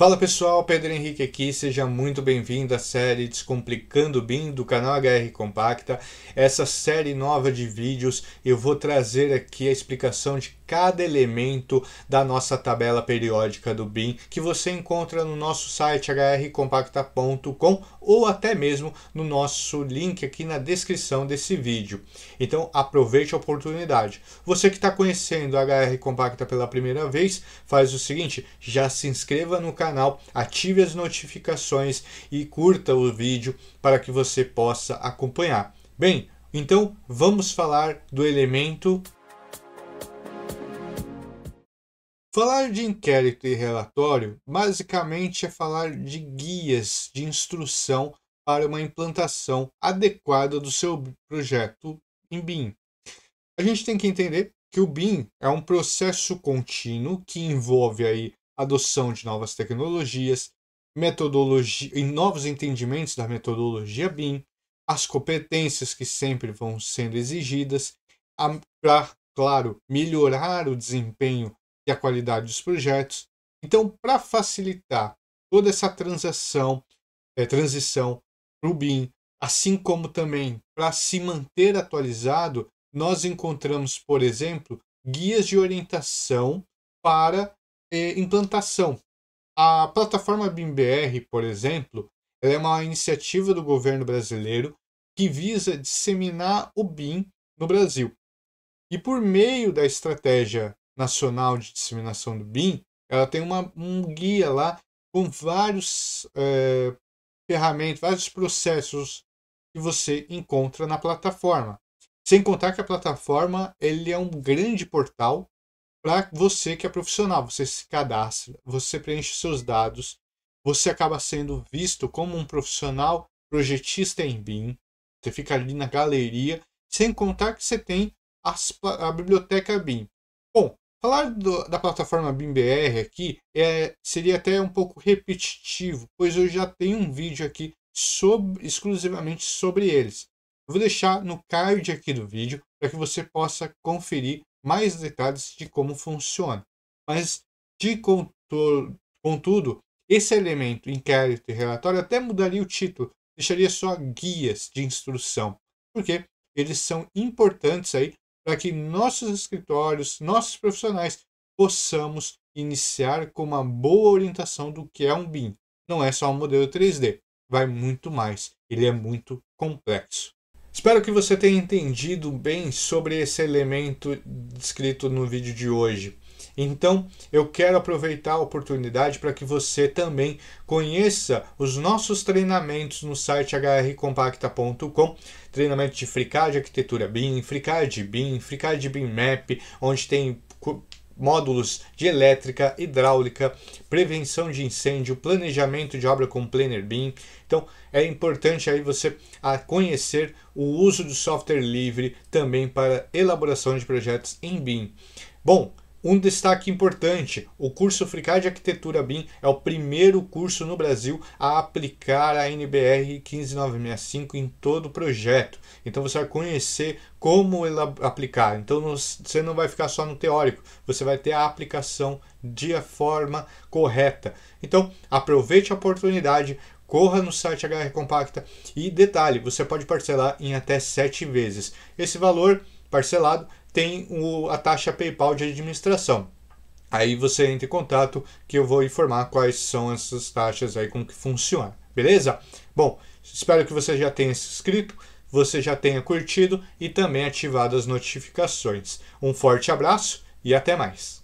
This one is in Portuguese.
Fala pessoal, Pedro Henrique aqui, seja muito bem-vindo à série Descomplicando BIM do canal HR Compacta. Essa série nova de vídeos eu vou trazer aqui a explicação de cada elemento da nossa tabela periódica do BIM que você encontra no nosso site hrcompacta.com ou até mesmo no nosso link aqui na descrição desse vídeo. Então aproveite a oportunidade. Você que está conhecendo a HR Compacta pela primeira vez, faz o seguinte, já se inscreva no canal canal, ative as notificações e curta o vídeo para que você possa acompanhar. Bem, então vamos falar do elemento. Falar de inquérito e relatório basicamente é falar de guias de instrução para uma implantação adequada do seu projeto em BIM. A gente tem que entender que o BIM é um processo contínuo que envolve aí adoção de novas tecnologias, metodologia e novos entendimentos da metodologia BIM, as competências que sempre vão sendo exigidas para, claro, melhorar o desempenho e a qualidade dos projetos. Então, para facilitar toda essa transação, é, transição para o BIM, assim como também para se manter atualizado, nós encontramos, por exemplo, guias de orientação para é, implantação. A plataforma BIMBR, por exemplo, é uma iniciativa do governo brasileiro que visa disseminar o BIM no Brasil. E por meio da estratégia nacional de disseminação do BIM, ela tem uma, um guia lá com vários é, ferramentas, vários processos que você encontra na plataforma. Sem contar que a plataforma ele é um grande portal para você que é profissional. Você se cadastra, você preenche seus dados, você acaba sendo visto como um profissional projetista em BIM. Você fica ali na galeria, sem contar que você tem as, a biblioteca BIM. Bom, falar do, da plataforma BIM-BR aqui é, seria até um pouco repetitivo, pois eu já tenho um vídeo aqui sobre, exclusivamente sobre eles. Eu vou deixar no card aqui do vídeo para que você possa conferir mais detalhes de como funciona. Mas, de contor, contudo, esse elemento, inquérito e relatório, até mudaria o título, deixaria só guias de instrução, porque eles são importantes aí para que nossos escritórios, nossos profissionais, possamos iniciar com uma boa orientação do que é um BIM. Não é só um modelo 3D, vai muito mais, ele é muito complexo. Espero que você tenha entendido bem sobre esse elemento descrito no vídeo de hoje. Então, eu quero aproveitar a oportunidade para que você também conheça os nossos treinamentos no site hrcompacta.com, treinamento de FreeCAD Arquitetura BIM, FreeCAD BIM, FreeCAD BIM Map, onde tem módulos de elétrica, hidráulica, prevenção de incêndio, planejamento de obra com Planner BIM. Então é importante aí você ah, conhecer o uso do software livre também para elaboração de projetos em BIM. Bom, um destaque importante: o curso Fricar de Arquitetura BIM é o primeiro curso no Brasil a aplicar a NBR 15965 em todo o projeto. Então você vai conhecer como ela aplicar. Então você não vai ficar só no teórico, você vai ter a aplicação de a forma correta. Então aproveite a oportunidade, corra no site HR Compacta e detalhe, você pode parcelar em até 7 vezes. Esse valor parcelado, tem o, a taxa PayPal de administração. Aí você entra em contato que eu vou informar quais são essas taxas aí, como que funciona, beleza? Bom, espero que você já tenha se inscrito, você já tenha curtido e também ativado as notificações. Um forte abraço e até mais!